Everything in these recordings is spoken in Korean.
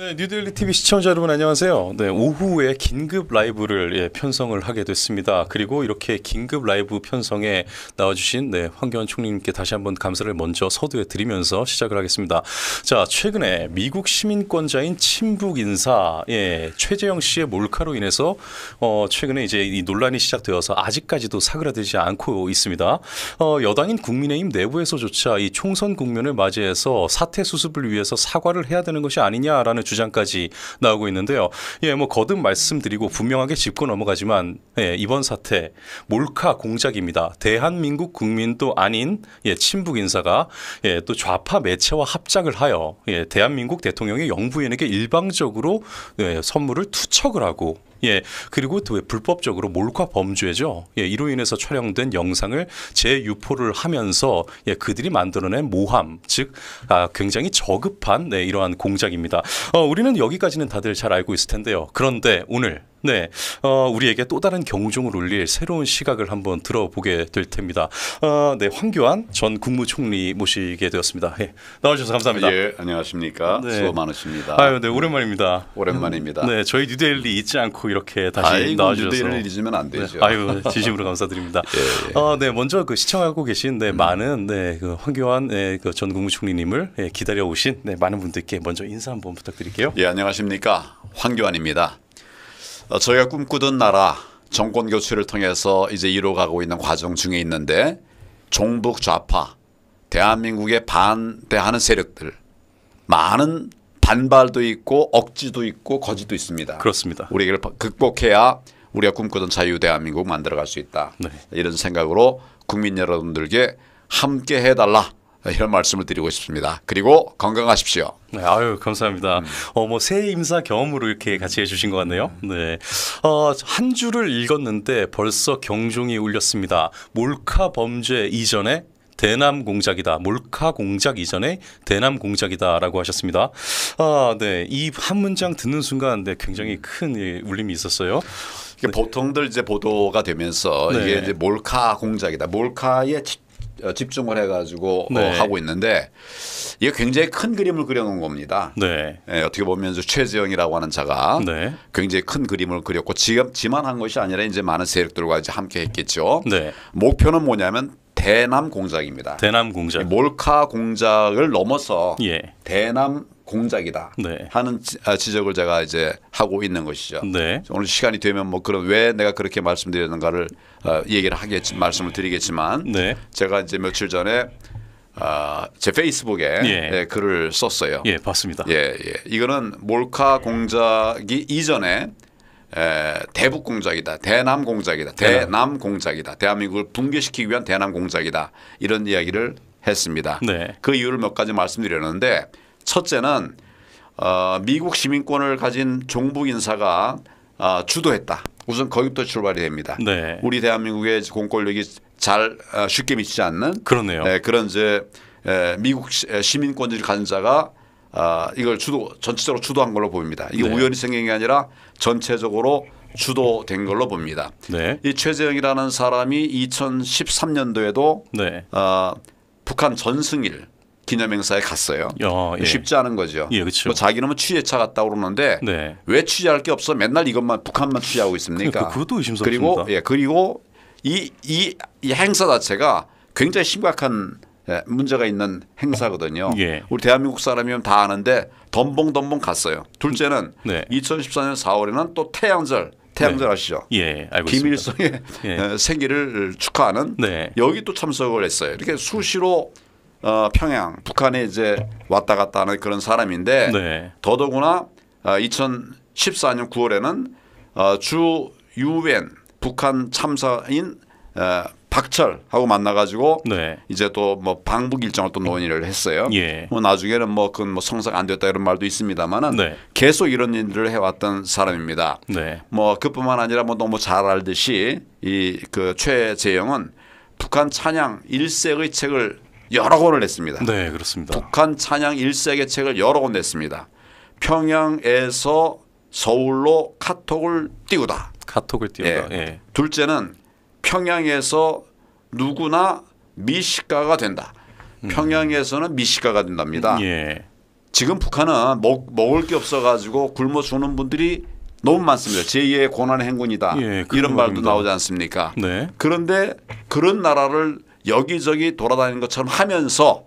네, 뉴데리 TV 시청자 여러분 안녕하세요. 네, 오후에 긴급 라이브를 예, 편성을 하게 됐습니다. 그리고 이렇게 긴급 라이브 편성에 나와주신 네, 황교안 총리님께 다시 한번 감사를 먼저 서두에 드리면서 시작을 하겠습니다. 자, 최근에 미국 시민권자인 친북 인사 예, 최재영 씨의 몰카로 인해서 어, 최근에 이제 이 논란이 시작되어서 아직까지도 사그라들지 않고 있습니다. 어, 여당인 국민의힘 내부에서조차 이 총선 국면을 맞이해서 사태 수습을 위해서 사과를 해야 되는 것이 아니냐라는 주장까지 나오고 있는데요. 예, 뭐 거듭 말씀드리고 분명하게 짚고 넘어가지만 예, 이번 사태 몰카 공작입니다. 대한민국 국민도 아닌 예, 친북 인사가 예, 또 좌파 매체와 합작을 하여 예, 대한민국 대통령의 영부인에게 일방적으로 예, 선물을 투척을 하고 예. 그리고 또 불법적으로 몰카 범죄죠. 예. 이로 인해서 촬영된 영상을 재유포를 하면서 예. 그들이 만들어낸 모함, 즉 아, 굉장히 저급한 네, 이러한 공작입니다. 어, 우리는 여기까지는 다들 잘 알고 있을 텐데요. 그런데 오늘 네, 어, 우리에게 또 다른 경종을 울릴 새로운 시각을 한번 들어보게 될텐데니 어, 네, 황교안 전 국무총리 모시게 되었습니다. 예, 나와주셔서 감사합니다. 예, 안녕하십니까. 네. 수고 많으십니다. 아유, 네, 오랜만입니다. 오랜만입니다. 네, 저희 뉴델리 잊지 않고 이렇게 다시 나와주셔서 뉴델리 잊으면 안 되죠. 네, 아유, 진심으로 감사드립니다. 예, 예. 어, 네, 먼저 그 시청하고 계신 네, 음. 많은 네, 그 황교안 네, 그전 국무총리님을 네, 기다려 오신 네, 많은 분들께 먼저 인사 한번 부탁드릴게요. 예, 안녕하십니까. 황교안입니다. 어, 저희가 꿈꾸던 나라 정권 교체를 통해서 이제 이뤄가고 있는 과정 중에 있는데 종북 좌파 대한민국에 반대하는 세력들 많은 반발도 있고 억지도 있고 거지도 있습니다. 그렇습니다. 우리에 극복해야 우리가 꿈꾸던 자유 대한민국 만들어갈 수 있다. 네. 이런 생각으로 국민 여러분들께 함께 해달라. 이런 말씀을 드리고 싶습니다. 그리고 건강하십시오. 네, 아유 감사합니다. 음. 어뭐 새 임사 경험으로 이렇게 같이 해주신 것 같네요. 네, 어한 줄을 읽었는데 벌써 경종이 울렸습니다. 몰카 범죄 이전에 대남 공작이다. 몰카 공작 이전에 대남 공작이다라고 하셨습니다. 아, 네. 이 한 문장 듣는 순간 네, 굉장히 음. 큰 예, 울림이 있었어요. 네. 보통들 이제 보도가 되면서 네. 이게 이제 몰카 공작이다. 몰카의 어, 집중을 해가지고 어, 네. 어, 하고 있는데 이게 굉장히 큰 그림을 그려놓은 겁니다. 네. 예, 어떻게 보면 최재형이라고 하는 자가 네. 굉장히 큰 그림을 그렸고 지금 지만 한 것이 아니라 이제 많은 세력들과 이제 함께 했겠죠. 네. 목표는 뭐냐면 대남 공작입니다. 대남 공작. 몰카 공작을 넘어서 예. 대남 공작이다 네. 하는 아, 지적을 제가 이제 하고 있는 것이죠. 네. 오늘 시간이 되면 뭐 그런 왜 내가 그렇게 말씀드렸는가를 어, 얘기를 하겠지 말씀을 드리겠지만 네. 제가 이제 며칠 전에 어, 제 페이스북에 예. 예, 글을 썼어요. 예, 봤습니다. 예, 예. 이거는 몰카 공작이 이전에 에, 대북 공작이다, 대남 공작이다, 네. 대남 공작이다, 대한민국을 붕괴시키기 위한 대남 공작이다 이런 이야기를 했습니다. 네. 그 이유를 몇 가지 말씀드렸는데 첫째는 어, 미국 시민권을 가진 종북 인사가 어, 주도했다. 우선 거기부터 출발이 됩니다. 네. 우리 대한민국의 공권력이 잘 어, 쉽게 미치지 않는 그러네요. 에, 네, 그런 이제 에, 미국 시, 민권을 가진 자가 어, 이걸 주도 전체적으로 주도한 걸로 보입니다. 이게 네. 우연히 생긴 게 아니라 전체적으로 주도된 걸로 봅니다. 네. 이 최재형이라는 사람이 2013년도에도 네. 어, 북한 전승일 기념행사에 갔어요. 어, 예. 쉽지 않은 거죠. 예, 그렇죠. 뭐 자기는 뭐 취재차 갔다 그러는데 네. 왜 취재할 게 없어? 맨날 이것만 북한만 취재하고 있습니까? 그, 그러니까 것도 의심스럽습니다. 그리고 예, 그리고 이 이 이 행사 자체가 굉장히 심각한 예, 문제가 있는 행사거든요. 예. 우리 대한민국 사람이면 다 아는데 덤벙덤벙 갔어요. 둘째는 음, 네. 2014년 4월에는 또 태양절 태양절 네. 아시죠? 예, 알고 김일성의 예. 생일을 축하하는 네. 여기 또 참석을 했어요. 이렇게 수시로 음. 어, 평양 북한에 이제 왔다 갔다 하는 그런 사람인데 네. 더더구나 어, 2014년 9월에는 어, 주 유엔 북한 참사인 어, 박철하고 만나가지고 네. 이제 또 뭐 방북 일정을 또 논의를 했어요. 예. 뭐 나중에는 뭐 그건 뭐 성사가 안 됐다 이런 말도 있습니다만은 네. 계속 이런 일들을 해왔던 사람입니다. 네. 뭐 그뿐만 아니라 뭐 너무 잘 알듯이 이 그 최재영은 북한 찬양 일색의 책을 여러 권을 냈습니다. 네, 그렇습니다. 북한 찬양 일세계 책을 여러 권 냈습니다. 평양에서 서울로 카톡을 띄우다. 카톡을 띄우다. 예. 예. 둘째는 평양에서 누구나 미식가가 된다. 음. 평양에서는 미식가가 된답니다. 예. 지금 북한은 먹, 먹을 게 없어가지고 굶어 죽는 분들이 너무 많습니다. 제2의 고난 행군이다. 예, 이런 말도 나오지 않습니까? 네. 그런데 그런 나라를 여기저기 돌아다니는 것처럼 하면서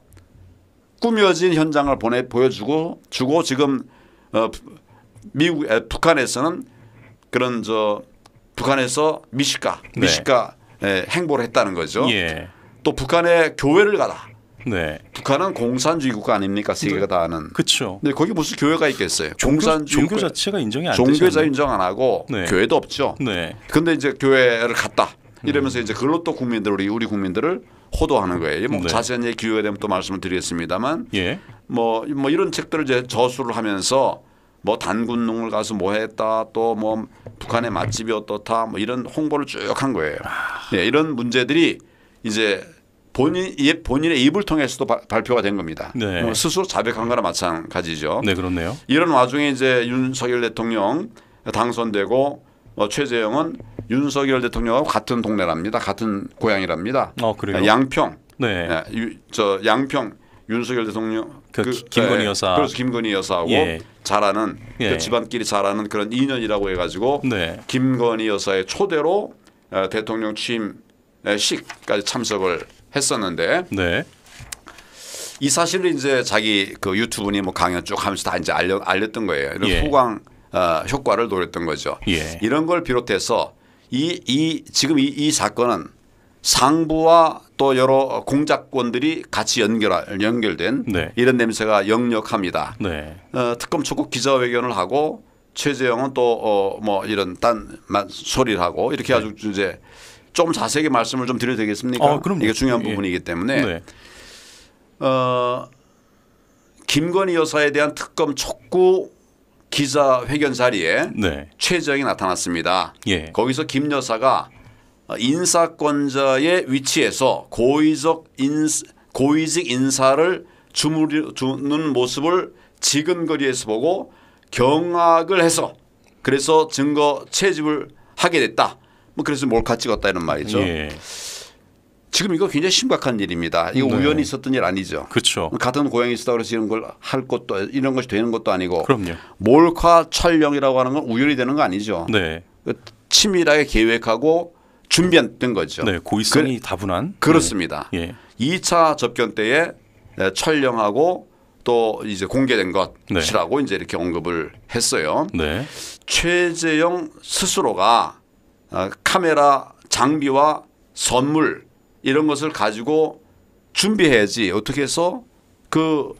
꾸며진 현장을 보내 보여주고 주고 지금 어, 미국 에, 북한에서는 그런 저 북한에서 미식가 네. 미식가 네. 행보를 했다는 거죠. 예. 또북한의 교회를 가다 네. 북한은 공산주의 국가 아닙니까 세계가 다 아는. 그렇죠. 근데 거기 무슨 교회가 있겠어요? 공산주의 종교, 자체가 인정이 안 종교자 되잖 인정 안 하고 네. 교회도 없죠. 네. 근데 이제 교회를 갔다. 음. 이러면서 이제 그걸로 또 국민들 우리 우리 국민들을 호도하는 거예요. 뭐 네. 자세한 기회가 되면 또 말씀을 드리겠습니다만 예. 뭐, 뭐 이런 책들을 이제 저술을 하면서 뭐 단군농을 가서 뭐 했다 또 뭐 북한의 맛집이 어떻다 뭐 이런 홍보를 쭉 한 거예요. 네, 이런 문제들이 이제 본인 본인의 입을 통해서도 바, 발표가 된 겁니다. 네. 뭐 스스로 자백한 거나 마찬가지죠. 네, 그렇네요. 이런 와중에 이제 윤석열 대통령 당선되고 뭐 최재형은 윤석열 대통령하고 같은 동네랍니다. 같은 고향이랍니다. 어, 그래요? 네, 양평. 네. 네. 유, 저 양평 윤석열 대통령 그, 그 김건희 네, 여사. 네. 그래서 김건희 여사하고 예. 잘하는 그 예. 그 집안끼리 잘하는 그런 인연이라고 해가지고 네. 김건희 여사의 초대로 어, 대통령 취임식까지 참석을 했었는데 네. 이 사실을 이제 자기 그 유튜브니 뭐 강연 쭉 하면서 다 이제 알려 알렸던 거예요. 이런 예. 후광 어, 효과를 노렸던 거죠. 예. 이런 걸 비롯해서 이, 이 지금 이, 이 사건은 상부와 또 여러 공작권들이 같이 연결 연결된 네. 이런 냄새가 역력합니다. 네. 어, 특검 초국 기자회견을 하고 최재형은 또뭐 어, 뭐 이런 딴 소리를 하고 이렇게 네. 아주 네. 이제 좀 자세하게 말씀을 좀 드려도 되겠습니까? 어, 그럼 이게 중요한 예. 예. 부분이기 때문에 네. 어, 김건희 여사에 대한 특검 촉구 기자 회견 자리에 네. 최재형이 나타났습니다. 예. 거기서 김 여사가 어, 인사권자의 위치에서 고의적 인고의직 인사를 주무는 모습을 지근거리에서 보고 경악을 해서 그래서 증거 채집을 하게 됐다. 뭐 그래서 몰카 찍었다 이런 말이죠. 예. 지금 이거 굉장히 심각한 일입니다. 이거 네. 우연히 있었던 일 아니죠. 그렇죠. 같은 고향이 있다 었 그래서 이런 걸할 것도 이런 것이 되는 것도 아니고. 그럼요. 몰카 촬영이라고 하는 건 우연히 되는 거 아니죠. 네. 그 치밀하게 계획하고 준비된 거죠. 네, 고의성이 그, 다분한. 그렇습니다. 네. 예. 2차 접견 때에 네, 촬영하고 또 이제 공개된 것이라고 네. 이제 이렇게 언급을 했어요. 네. 최재영 스스로가 아, 카메라 장비와 선물 이런 것을 가지고 준비해야지 어떻게 해서 그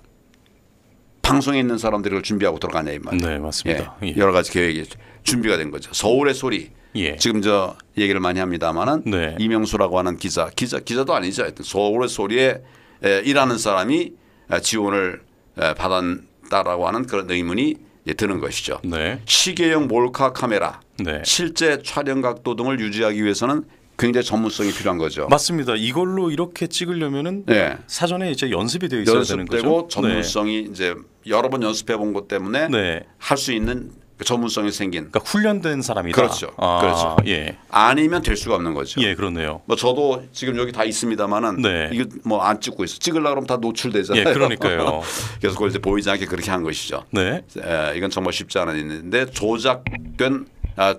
방송에 있는 사람들을 준비하고 들어가냐 이말이네 맞습니다. 예. 예. 여러 가지 계획이 준비가 된 거죠. 서울의 소리. 예. 지금 저 얘기를 많이 합니다만은 네. 이명수라고 하는 기자, 기자, 기자도 아니죠. 하여튼 서울의 소리에 에, 일하는 사람이 지원을 에, 받았다라고 하는 그런 의문이 드는 것이죠. 네. 시계형 몰카 카메라, 네. 실제 촬영 각도 등을 유지하기 위해서는 굉장히 전문성이 필요한 거죠. 맞습니다. 이걸로 이렇게 찍으려면은 네. 사전에 이제 연습이 되어 있어야 되는 거죠. 전문성이 네. 이제 여러 번 연습해 본 것 때문에 네. 할수 있는 그 전문성이 생긴. 그러니까 훈련된 사람이다. 그렇죠. 아, 그렇죠. 예. 아니면 될 수가 없는 거죠. 예, 그렇네요. 뭐 저도 지금 여기 다 있습니다만은 네. 이거 뭐안 찍고 있어. 찍으려 그러면 다 노출되잖아요. 예, 그러니까요. 그래서 그걸 이제 보이지 않게 그렇게 한 것이죠. 네. 에, 이건 정말 쉽지 않은 일인데 조작된 아,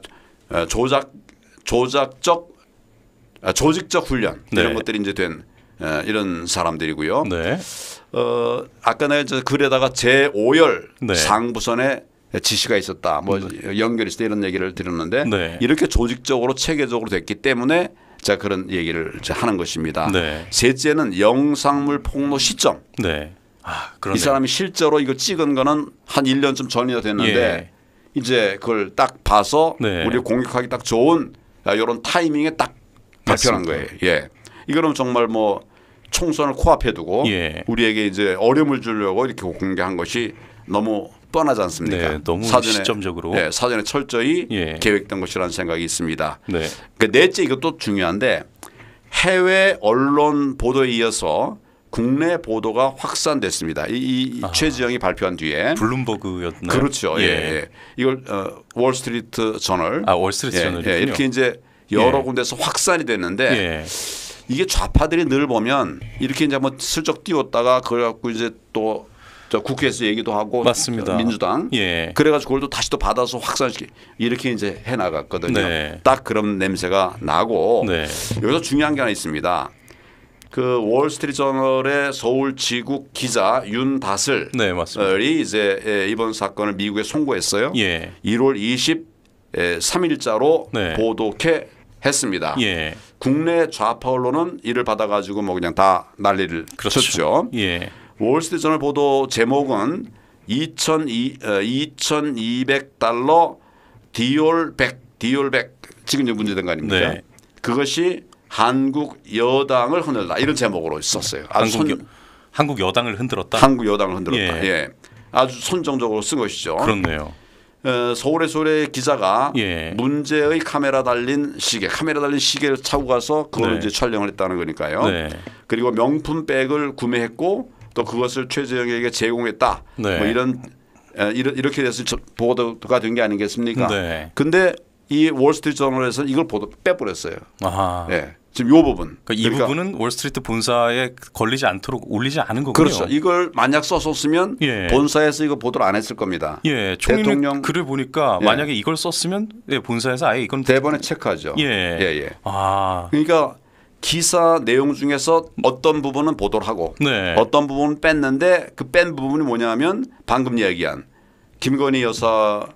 조작 조작적 아, 조직적 훈련 네. 이런 것들이 이제 된 이런 사람들이고요. 네. 어, 아까 내가 글에다가 제5열 네. 상부선에 지시가 있었다. 뭐 네. 연결이 있었다 이런 얘기를 드렸는데 네. 이렇게 조직적으로 체계적으로 됐기 때문에 자 그런 얘기를 하는 것입니다. 네. 셋째는 영상물 폭로 시점. 아, 이 사람이 실제로 이거 찍은 거는 한 1년쯤 전이 됐는데 예. 이제 그걸 딱 봐서 우리 공격하기 딱 좋은 이런 아, 타이밍에 딱 발표한 거예요. 예. 이거는 정말 뭐 총선을 코앞에 두고 예. 우리에게 이제 어려움을 주려고 이렇게 공개한 것이 너무 뻔하지 않습니까? 네, 너무 사전에, 시점적으로 네, 사전에 철저히 예. 계획된 것이라는 생각이 있습니다. 네. 그 넷째 이것도 중요한데 해외 언론 보도에 이어서 국내 보도가 확산됐습니다. 이, 이 최지영이 발표한 뒤에 블룸버그였나요? 그렇죠. 예, 예. 예. 이걸 어, 월스트리트 저널. 아, 월스트리트 예, 저널. 예. 이렇게 이제 여러 예. 군데서 확산이 됐는데 예. 이게 좌파들이 늘 보면 이렇게 이제 한번 슬쩍 띄웠다가 그걸 갖고 이제 또 저 국회에서 얘기도 하고 맞습니다. 민주당 예. 그래가지고 그걸 또 다시 또 받아서 확산시키 이렇게 이제 해 나갔거든요. 네. 딱 그런 냄새가 나고 네. 여기서 중요한 게 하나 있습니다. 그 월스트리트저널의 서울지국 기자 윤다슬이 네, 이제 예, 이번 사건을 미국에 송고했어요. 예. 1월 23일자로 예, 네. 보도케 했습니다. 예. 국내 좌파 언론은 이를 받아가지고 뭐 그냥 다 난리를 그렇죠. 쳤죠. 예. 월스트리트저널 보도 제목은 2,200 2,200달러 어, 디올 100 디올 100 지금 이제 문제된 거 아닙니까? 네. 그것이 한국 여당을 흔들다 이런 제목으로 있었어요 아주 한국, 손, 한국 여당을 흔들었다. 한국 여당을 흔들었다. 예. 예. 아주 선정적으로 쓴 것이죠. 그렇네요. 어, 서울의 소래 기자가 예. 문제의 카메라 달린 시계, 카메라 달린 시계를 차고 가서 그걸 네. 이제 촬영을 했다는 거니까요. 네. 그리고 명품 백을 구매했고 또 그것을 최재형에게 제공했다. 네. 뭐 이런 이렇게 돼서 보도가 된 게 아니겠습니까? 네. 근데 이 월스트리트 저널에서 이걸 보도 빼버렸어요. 아 네. 지금 이 부분. 그러니까 이 그러니까 부분은 월스트리트 본사에 걸리지 않도록 올리지 않은 거군요. 그렇죠. 이걸 만약 썼었으면 예. 본사에서 이거 보도를 안 했을 겁니다. 예. 대통령 글을 보니까 예. 만약에 이걸 썼으면 예, 본사에서 아예 이건 대번에 체크하죠. 예. 예, 예. 아. 그러니까 기사 내용 중에서 어떤 부분은 보도를 하고 네. 어떤 부분은 뺐는데 그 뺀 부분이 뭐냐면 방금 이기한 김건희 여사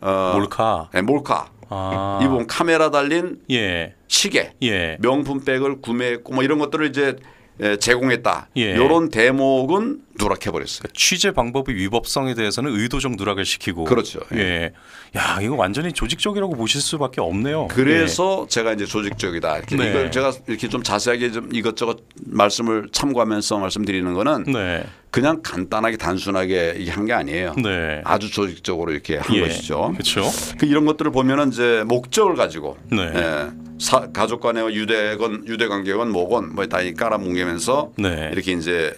어, 몰카. 네, 몰카. 아. 일본 카메라 달린 예. 시계, 예. 명품백을 구매했고 뭐 이런 것들을 이제 예, 제공했다. 이런 예. 대목은 누락해버렸어요. 그러니까 취재 방법의 위법성에 대해서는 의도적 누락을 시키고 그렇죠. 예. 예. 야 이거 완전히 조직적이라고 보실 수밖에 없네요. 그래서 예. 제가 이제 조직적이다. 이렇게 네. 이걸 제가 이렇게 좀 자세하게 좀 이것저것 말씀을 참고하면서 말씀드리는 거는 네. 그냥 간단하게 단순하게 한 게 아니에요. 네. 아주 조직적으로 이렇게 한 예. 것이죠. 그렇죠. 그 이런 것들을 보면은 이제 목적을 가지고 네. 예. 사, 가족 간의 유대건 유대 관계건 뭐건 뭐다 깔아뭉개면서 네. 이렇게 이제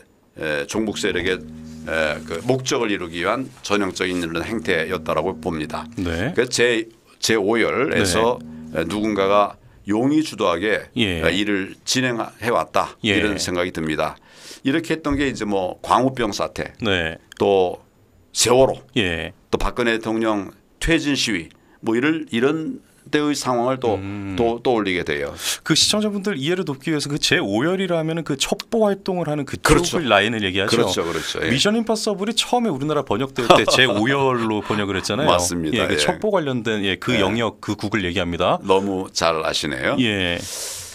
종북 세력의 그 목적을 이루기 위한 전형적인 이런 행태였다라고 봅니다. 네. 그제 그러니까 제5열에서 네. 누군가가 용의 주도하게 예. 어, 일을 진행해 왔다 예. 이런 생각이 듭니다. 이렇게 했던 게 이제 뭐 광우병 사태, 네. 또 세월호, 예. 또 박근혜 대통령 퇴진 시위 뭐 이를 이런 때의 상황을 또, 음. 또 떠올리게 돼요. 그 시청자분들 이해를 돕기 위해서 그 제 오열이라면은그 첩보 활동을 하는 그 그렇죠. 라인을 얘기하죠. 그렇죠, 그렇죠. 예. 미션 임파서블이 처음에 우리나라 번역될 때제 5열로 번역을 했잖아요. 맞습니다. 예, 그 예. 첩보 관련된 예, 그 예. 영역 그 국을 얘기합니다. 너무 잘 아시네요. 예.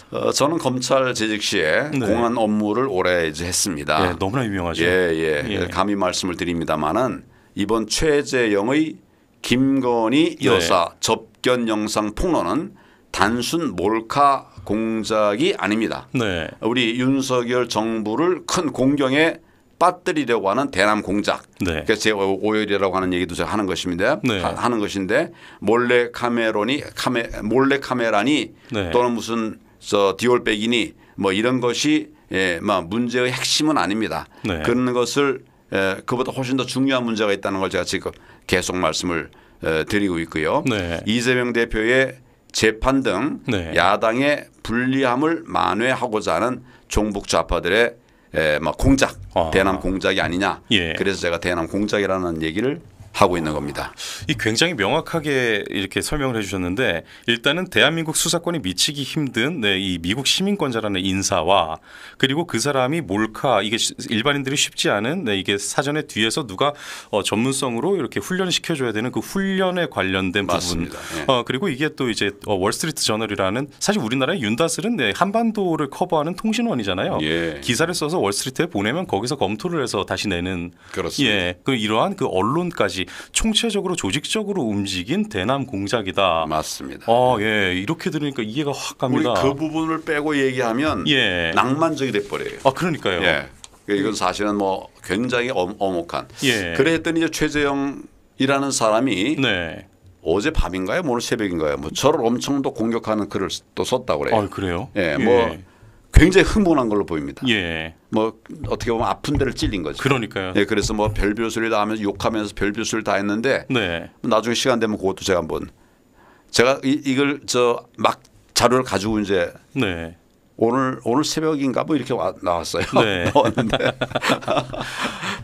어, 저는 검찰 재직 시에 네. 공안 업무를 오래 이제 했습니다. 예, 너무나 유명하죠. 예, 예. 예. 감히 말씀을 드립니다만은 이번 최재영의 김건희 여사 네. 접 접견 영상 폭로는 단순 몰카 공작이 아닙니다. 네. 우리 윤석열 정부를 큰 공경에 빠뜨리려고 하는 대남 공작. 네. 그래서 제 오열이라고 하는 얘기도 제가 하는 것입니다. 네. 하는 것인데 몰래 카메론이 카메 몰래 카메라니 네. 또는 무슨 저 디올백이니 뭐 이런 것이 예, 뭐 문제의 핵심은 아닙니다. 네. 그런 것을 예, 그보다 훨씬 더 중요한 문제가 있다는 걸 제가 지금 계속 말씀을 어, 드리고 있고요. 네. 이재명 대표의 재판 등 네. 야당의 불리함을 만회하고자 하는 종북 좌파들의 에, 막 공작 아. 대남 공작이 아니냐. 예. 그래서 제가 대남 공작이라는 얘기를 하고 있는 겁니다. 이 굉장히 명확하게 이렇게 설명을 해주셨는데 일단은 대한민국 수사권이 미치기 힘든 네, 이 미국 시민권자라는 인사와 그리고 그 사람이 몰카 이게 일반인들이 쉽지 않은 네, 이게 사전에 뒤에서 누가 어, 전문성으로 이렇게 훈련 시켜줘야 되는 그 훈련에 관련된 맞습니다. 부분. 예. 어, 그리고 이게 또 이제 어, 월스트리트 저널이라는 사실 우리나라의 윤다슬은 네, 한반도를 커버하는 통신원이잖아요. 예. 기사를 써서 월스트리트에 보내면 거기서 검토를 해서 다시 내는 그렇습니다. 예. 그 이러한 그 언론까지 총체적으로 조직적으로 움직인 대남 공작이다. 맞습니다. 어, 예. 이렇게 들으니까 이해가 확 갑니다. 우리 그 부분을 빼고 얘기하면 예. 낭만적이 돼 버려요. 아, 그러니까요. 예. 그 이건 사실은 뭐 굉장히 어목한. 예. 그랬더니 이제 최재형이라는 사람이 네. 어제 밤인가요? 오늘 새벽인가요? 뭐 저를 엄청 또 공격하는 글을 또 썼다고 그래요. 아, 그래요? 예. 뭐 예. 굉장히 흥분한 걸로 보입니다. 예. 뭐 어떻게 보면 아픈 데를 찔린 거죠. 그러니까요. 예, 그래서 뭐 별별 소리 다 하면서 욕하면서 별별 소리 다 했는데 네. 나중에 시간 되면 그것도 제가 한번 제가 이, 이걸 저 막 자료를 가지고 이제 네. 오늘 오늘 새벽인가 뭐 이렇게 와, 나왔어요. 네. 나왔는데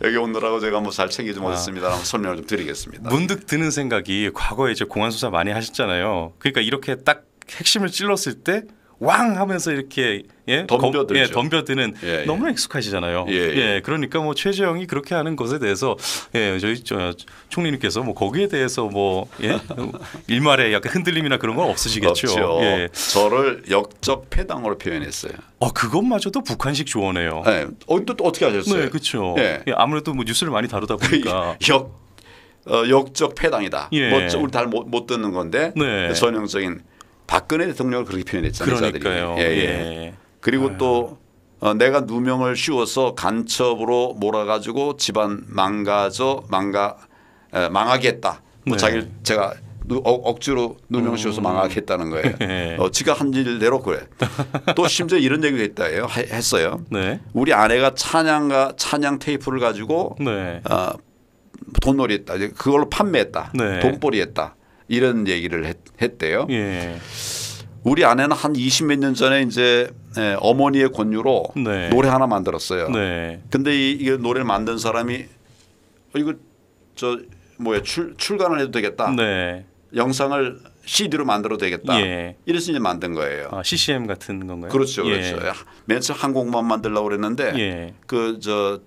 여기 오느라고 제가 뭐 잘 챙기지 아. 못했습니다. 아. 설명을 좀 드리겠습니다. 문득 드는 생각이 과거에 이제 공안 수사 많이 하셨잖아요. 그러니까 이렇게 딱 핵심을 찔렀을 때왕 하면서 이렇게 예? 덤벼들죠. 예, 덤벼드는 예, 예. 너무나 익숙하시잖아요. 예, 예, 예. 그러니까 뭐 최재형이 그렇게 하는 것에 대해서 예, 저희 저 총리님께서 뭐 거기에 대해서 뭐 예? 일말에 약간 흔들림이나 그런 건 없으시겠죠. 없죠. 예. 저를 역적 패당으로 표현했어요. 어, 그것마저도 북한식 조언이에요. 네. 어, 또, 또 어떻게 하셨어요? 네, 그렇죠. 예. 아무래도 뭐 뉴스를 많이 다루다 보니까 역 어, 역적 패당이다. 뭐 우리 잘못 듣는 건데 네. 전형적인 박근혜 대통령을 그렇게 표현했잖아요. 그러니까요. 예, 예. 예. 그리고 아유. 또 어, 내가 누명을 씌워서 간첩으로 몰아가지고 집안 망가져 망가 에, 망하겠다. 뭐 네. 자기 제가 누, 억, 지로 누명 씌워서 음. 망하겠다는 거예요. 예. 어, 지가 한 일대로 그래. 또 심지어 이런 얘기도 했다 해요. 했어요. 네. 우리 아내가 찬양가 찬양 테이프를 가지고 네. 어, 돈놀이했다. 그걸로 판매했다. 네. 돈벌이했다. 이런 얘기를 했, 대요 예. 우리 아내는 한 20 몇 년 전에 이제 예, 어머니의 권유로 네. 노래 하나 만들었어요. 네. 근데 이, 이 노래를 만든 사람이 어, 이거 저 뭐야 출, 출간을 해도 되겠다. 네. 영상을 CD로 만들어도 되겠다. 예. 이래서 이제 만든 거예요. 아, CCM 같은 건가요? 그렇죠. 예. 그렇죠. 예. 맨 처음 한 곡만 만들려고 그랬는데 예. 그저그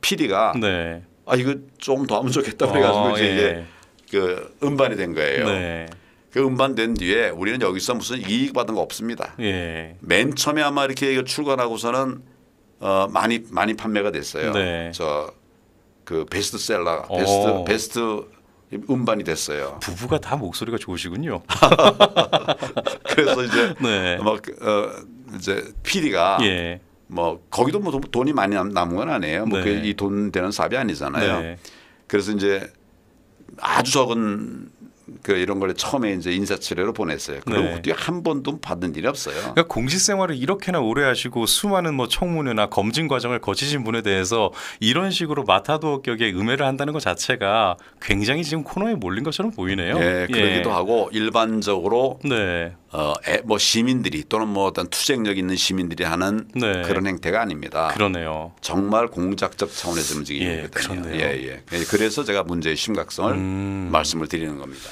PD가 그 네. 아 이거 좀 더 하면 좋겠다 어, 그래 가지고 아, 이제 예. 그 음반이 된 거예요. 네. 그 음반된 뒤에 우리는 여기서 무슨 이익 받은 거 없습니다. 예. 맨 처음에 아마 이렇게 출간하고서는 어 많이 많이 판매가 됐어요. 네. 저그 베스트셀러 베스트 오. 베스트 음반이 됐어요. 부부가 다 목소리가 좋으시군요. 그래서 이제 네. 막 뭐, 그, 어, 이제 PD가 예. 뭐 거기도 뭐 돈이 많이 남, 은건 아니에요. 뭐 이돈 네. 그 되는 사업이 아니잖아요. 네. 그래서 이제 아주 적은 그 이런 걸 처음에 이제 인사치레로 보냈어요. 그리고 네. 그 뒤에 한 번도 받는 일이 없어요. 그러니까 공직 생활을 이렇게나 오래 하시고 수많은 뭐 청문회나 검증 과정을 거치신 분에 대해서 이런 식으로 마타도어 격에 음해를 한다는 것 자체가 굉장히 지금 코너에 몰린 것처럼 보이네요. 네, 예, 그러기도 하고 일반적으로 네. 어뭐 시민들이 또는 뭐 어떤 투쟁력 있는 시민들이 하는 네. 그런 행태가 아닙니다. 그러네요. 정말 공작적 차원에서 움직이거든요. 예, 예, 예. 그래서 제가 문제의 심각성을 음. 말씀을 드리는 겁니다.